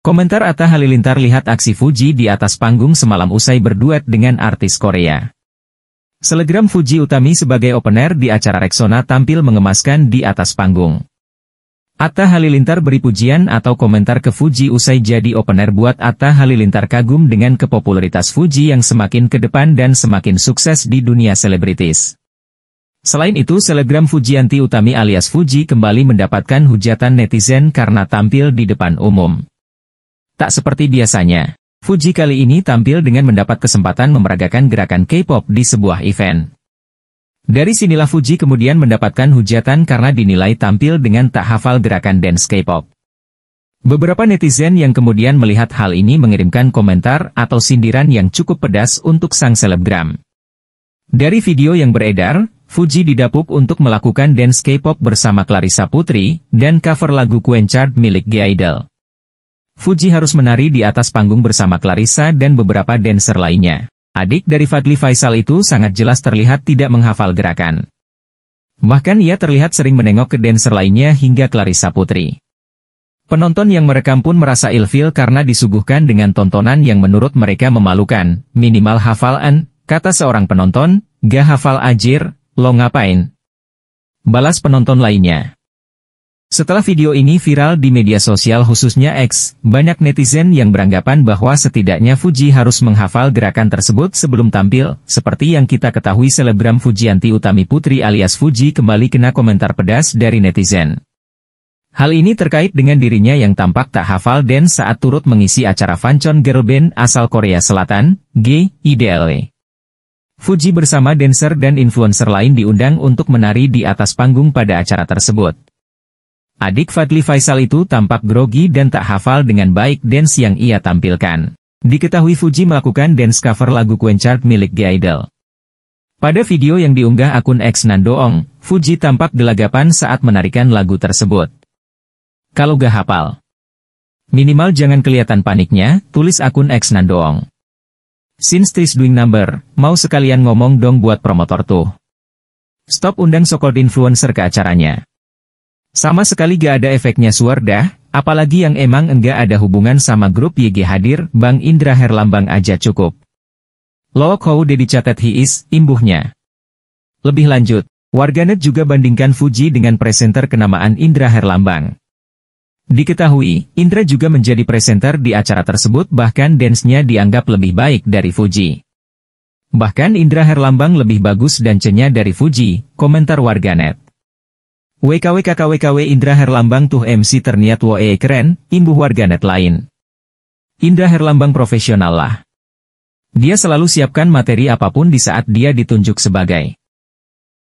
Komentar Atta Halilintar lihat aksi Fuji di atas panggung semalam usai berduet dengan artis Korea. Selegram Fuji Utami sebagai opener di acara Rexona tampil mengemaskan di atas panggung. Atta Halilintar beri pujian atau komentar ke Fuji usai jadi opener buat Atta Halilintar kagum dengan kepopuleritas Fuji yang semakin ke depan dan semakin sukses di dunia selebritis. Selain itu, selegram Fujianti Utami alias Fuji kembali mendapatkan hujatan netizen karena tampil di depan umum. Tak seperti biasanya, Fuji kali ini tampil dengan mendapat kesempatan memeragakan gerakan K-pop di sebuah event. Dari sinilah Fuji kemudian mendapatkan hujatan karena dinilai tampil dengan tak hafal gerakan dance K-pop. Beberapa netizen yang kemudian melihat hal ini mengirimkan komentar atau sindiran yang cukup pedas untuk sang selebgram. Dari video yang beredar, Fuji didapuk untuk melakukan dance K-pop bersama Clarissa Putri, dan cover lagu Queen milik G-Idol. Fuji harus menari di atas panggung bersama Clarissa dan beberapa dancer lainnya. Adik dari Fadli Faisal itu sangat jelas terlihat tidak menghafal gerakan. Bahkan ia terlihat sering menengok ke dancer lainnya hingga Clarissa Putri. Penonton yang merekam pun merasa ilfil karena disuguhkan dengan tontonan yang menurut mereka memalukan, minimal hafalan, kata seorang penonton, gak hafal ajir, lo ngapain? Balas penonton lainnya. Setelah video ini viral di media sosial khususnya X, banyak netizen yang beranggapan bahwa setidaknya Fuji harus menghafal gerakan tersebut sebelum tampil, seperti yang kita ketahui selebgram Fujianti Utami Putri alias Fuji kembali kena komentar pedas dari netizen. Hal ini terkait dengan dirinya yang tampak tak hafal dan saat turut mengisi acara Fancon Girl Band asal Korea Selatan, G, IDLE. Fuji bersama dancer dan influencer lain diundang untuk menari di atas panggung pada acara tersebut. Adik Fadli Faisal itu tampak grogi dan tak hafal dengan baik dance yang ia tampilkan. Diketahui Fuji melakukan dance cover lagu Queen Chart milik The Idol. Pada video yang diunggah akun X Ong, Fuji tampak gelagapan saat menarikan lagu tersebut. Kalau gak hafal. Minimal jangan kelihatan paniknya, tulis akun X Ong. Since this doing number, mau sekalian ngomong dong buat promotor tuh. Stop undang so-called influencer ke acaranya. Sama sekali gak ada efeknya Suwardah, apalagi yang emang enggak ada hubungan sama grup YG hadir, Bang Indra Herlambang aja cukup. Loh kau dedi catat hiis, imbuhnya. Lebih lanjut, warganet juga bandingkan Fuji dengan presenter kenamaan Indra Herlambang. Diketahui, Indra juga menjadi presenter di acara tersebut bahkan dance-nya dianggap lebih baik dari Fuji. Bahkan Indra Herlambang lebih bagus dan cenya dari Fuji, komentar warganet. WKWKKWKW Indra Herlambang tuh MC terniat woe keren, imbuh warganet lain. Indra Herlambang profesional lah. Dia selalu siapkan materi apapun di saat dia ditunjuk sebagai